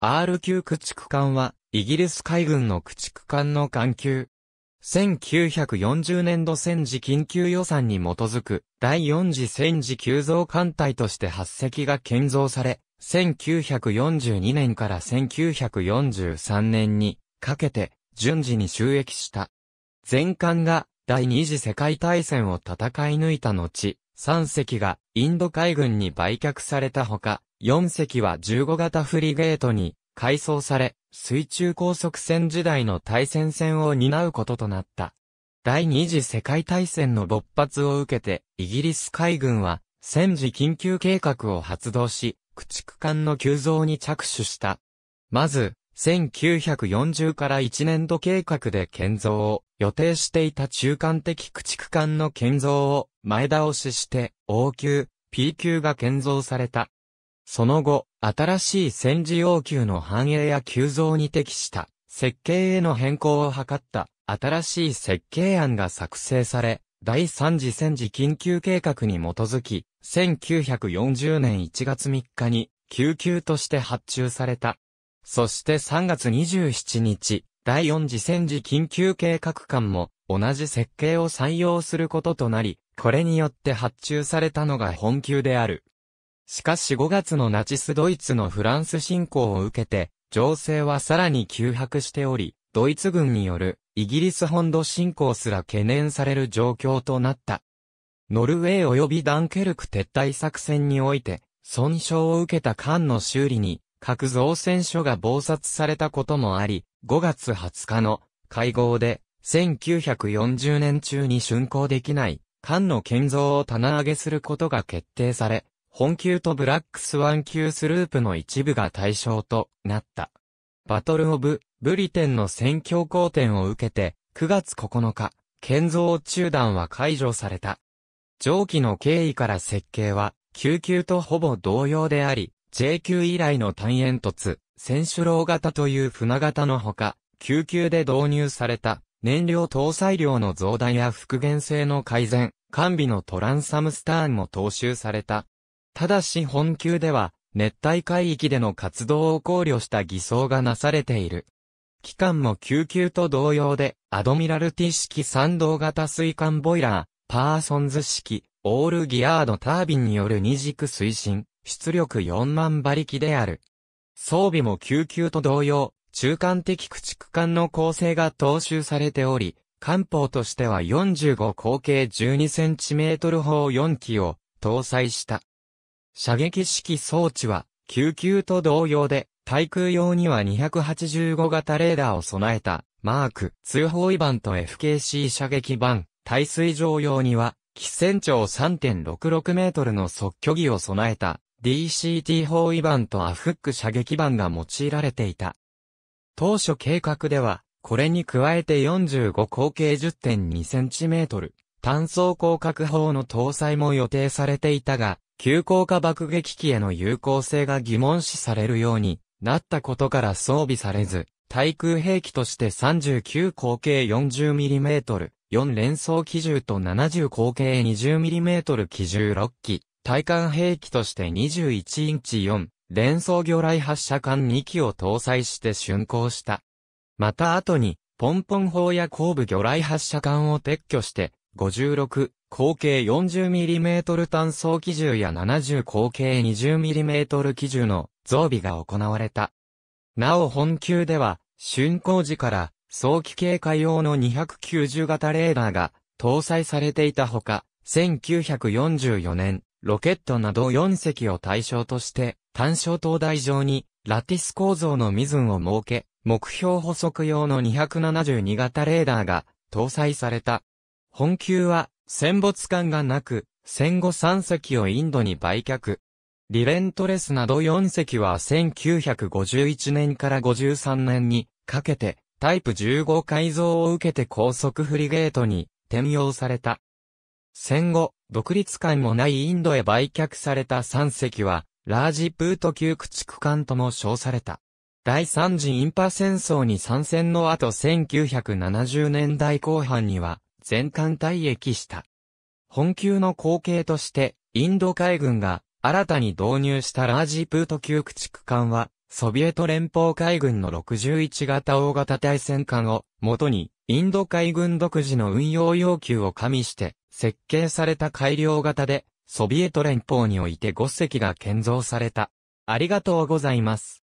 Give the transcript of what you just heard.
R 級駆逐艦は、イギリス海軍の駆逐艦の艦級。1940年度戦時緊急予算に基づく第4次戦時急増艦隊として8隻が建造され、1942年から1943年にかけて順次に収益した。全艦が第二次世界大戦を戦い抜いた後、3隻がインド海軍に売却されたほか、4隻は15型フリゲートに改装され、水中高速船時代の対戦戦を担うこととなった。第二次世界大戦の勃発を受けて、イギリス海軍は戦時緊急計画を発動し、駆逐艦の急増に着手した。まず、1940から1年度計画で建造を予定していた中間的駆逐艦の建造を前倒しして、O 級、P 級が建造された。その後、新しい戦時要求の繁栄や急増に適した設計への変更を図った新しい設計案が作成され、第3次戦時緊急計画に基づき、1940年1月3日に、救急として発注された。そして3月27日、第4次戦時緊急計画官も、同じ設計を採用することとなり、これによって発注されたのが本級である。しかし5月のナチスドイツのフランス侵攻を受けて、情勢はさらに急迫しており、ドイツ軍によるイギリス本土侵攻すら懸念される状況となった。ノルウェー及びダンケルク撤退作戦において、損傷を受けた艦の修理に、核造船所が暴殺されたこともあり、5月20日の会合で、1940年中に竣工できない、艦の建造を棚上げすることが決定され、本級とブラックスワン級スループの一部が対象となった。バトルオブ・ブリテンの戦況好転を受けて、9月9日、建造中断は解除された。上記の経緯から設計は、救急とほぼ同様であり、J 級以来の単煙突、選手楼型という船型のほか、救急で導入された、燃料搭載量の増大や復元性の改善、完備のトランサムスターンも踏襲された。ただし本級では、熱帯海域での活動を考慮した偽装がなされている。機関も救急と同様で、アドミラルティ式参道型水管ボイラー、パーソンズ式、オールギアードタービンによる二軸推進、出力4万馬力である。装備も救急と同様、中間的駆逐艦の構成が踏襲されており、艦砲としては45口径 12cm 砲4機を搭載した。射撃式装置は、救急と同様で、対空用には285型レーダーを備えた、マーク、通報イ板と FKC 射撃板、耐水上用には、基船長3.66メートルの即距離を備えた、DCT 砲囲板とアフック射撃板が用いられていた。当初計画では、これに加えて45口径1 0 2トル、単装広角砲の搭載も予定されていたが、急降下爆撃機への有効性が疑問視されるようになったことから装備されず、対空兵器として39口径 40mm、4連装機銃と70口径 20mm 機銃6機、対艦兵器として21インチ4、連装魚雷発射艦2機を搭載して竣工した。また後に、ポンポン砲や後部魚雷発射艦を撤去して、56、口径 40mm 単装機銃や70口径 20mm 機銃の増備が行われた。なお本級では、竣工時から早期警戒用の290型レーダーが搭載されていたほか、1944年、ロケットなど4隻を対象として、単焦灯台上にラティス構造のミズンを設け、目標補足用の272型レーダーが搭載された。本級は、戦没艦がなく、戦後3隻をインドに売却。リレントレスなど4隻は1951年から53年にかけてタイプ15改造を受けて高速フリゲートに転用された。戦後、独立艦もないインドへ売却された3隻は、ラージプート級駆逐艦とも称された。第三次インパ戦争に参戦の後1970年代後半には、全艦退役した。本級の後継として、インド海軍が新たに導入したラージプート級駆逐艦は、ソビエト連邦海軍の61型大型対戦艦を元に、インド海軍独自の運用要求を加味して、設計された改良型で、ソビエト連邦において5隻が建造された。ありがとうございます。